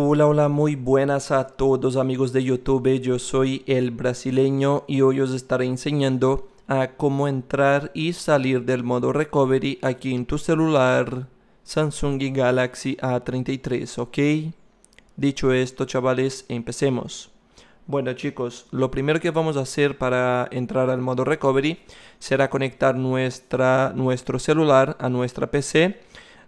Hola, hola, muy buenas a todos amigos de YouTube. Yo soy el brasileño y hoy os estaré enseñando a cómo entrar y salir del modo recovery aquí en tu celular Samsung Galaxy A33, ¿ok? Dicho esto, chavales, empecemos. Bueno chicos, lo primero que vamos a hacer para entrar al modo recovery será conectar nuestra, nuestro celular a nuestra PC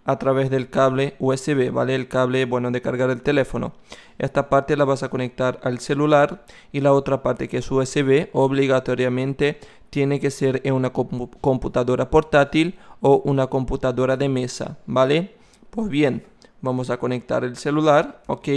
a través del cable USB, ¿vale? El cable, bueno, de cargar el teléfono. Esta parte la vas a conectar al celular y la otra parte que es USB obligatoriamente tiene que ser en una computadora portátil o una computadora de mesa, ¿vale? Pues bien, vamos a conectar el celular, ok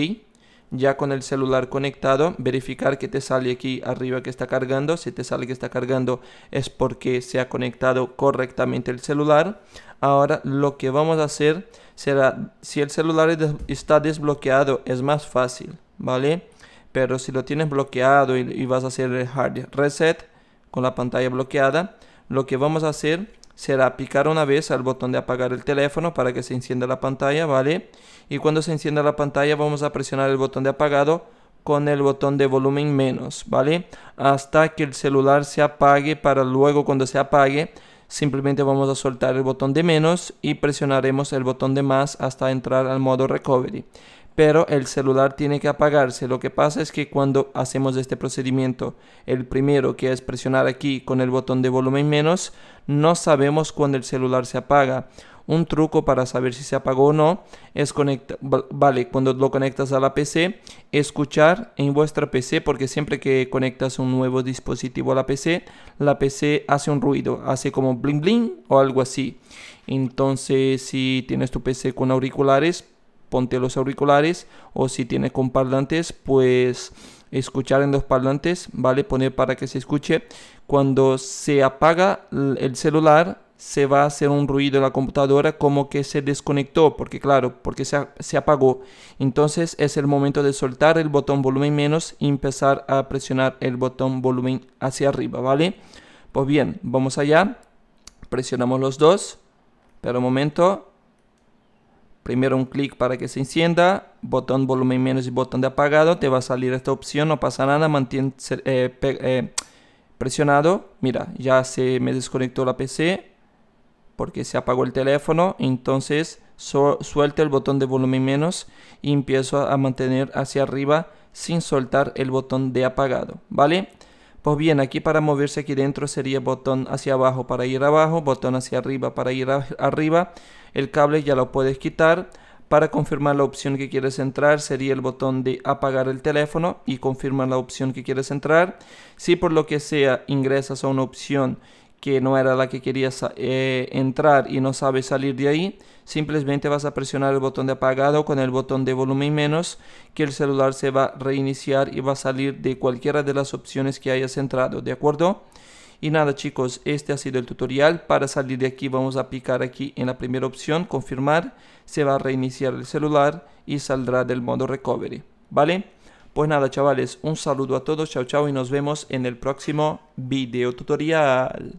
ya con el celular conectado, verificar que te sale aquí arriba que está cargando. Si te sale que está cargando es porque se ha conectado correctamente el celular. Ahora lo que vamos a hacer será, si el celular está desbloqueado es más fácil, ¿vale? Pero si lo tienes bloqueado y, vas a hacer el hard reset con la pantalla bloqueada, lo que vamos a hacer será picar una vez al botón de apagar el teléfono para que se encienda la pantalla, ¿vale? Y cuando se encienda la pantalla vamos a presionar el botón de apagado con el botón de volumen menos, ¿vale? Hasta que el celular se apague para luego cuando se apague simplemente vamos a soltar el botón de menos y presionaremos el botón de más hasta entrar al modo recovery pero el celular tiene que apagarse. Lo que pasa es que cuando hacemos este procedimiento, el primero que es presionar aquí con el botón de volumen menos, no sabemos cuándo el celular se apaga. Un truco para saber si se apagó o no es conectar, vale, cuando lo conectas a la PC, escuchar en vuestra PC, porque siempre que conectas un nuevo dispositivo a la PC, la PC hace un ruido, hace como bling bling o algo así. Entonces, si tienes tu PC con auriculares, ponte los auriculares o si tienes con parlantes, pues escuchar en los parlantes, ¿vale? Poner para que se escuche. Cuando se apaga el celular, se va a hacer un ruido en la computadora como que se desconectó, porque claro, porque se, se apagó. Entonces es el momento de soltar el botón volumen menos y empezar a presionar el botón volumen hacia arriba, ¿vale? Pues bien, vamos allá. Presionamos los dos. Pero un momento. Primero un clic para que se encienda, botón volumen menos y botón de apagado, te va a salir esta opción, no pasa nada, mantén eh, eh, presionado. Mira, ya se me desconectó la PC porque se apagó el teléfono, entonces suelte el botón de volumen menos y empiezo a mantener hacia arriba sin soltar el botón de apagado, ¿vale? Pues bien, aquí para moverse aquí dentro sería botón hacia abajo para ir abajo, botón hacia arriba para ir arriba. El cable ya lo puedes quitar. Para confirmar la opción que quieres entrar sería el botón de apagar el teléfono y confirmar la opción que quieres entrar. Si por lo que sea ingresas a una opción que no era la que querías eh, entrar y no sabes salir de ahí, simplemente vas a presionar el botón de apagado con el botón de volumen menos, que el celular se va a reiniciar y va a salir de cualquiera de las opciones que hayas entrado, ¿de acuerdo? Y nada chicos, este ha sido el tutorial. Para salir de aquí vamos a picar aquí en la primera opción, confirmar, se va a reiniciar el celular y saldrá del modo recovery, ¿vale? Pues nada chavales, un saludo a todos, chao chao y nos vemos en el próximo video tutorial.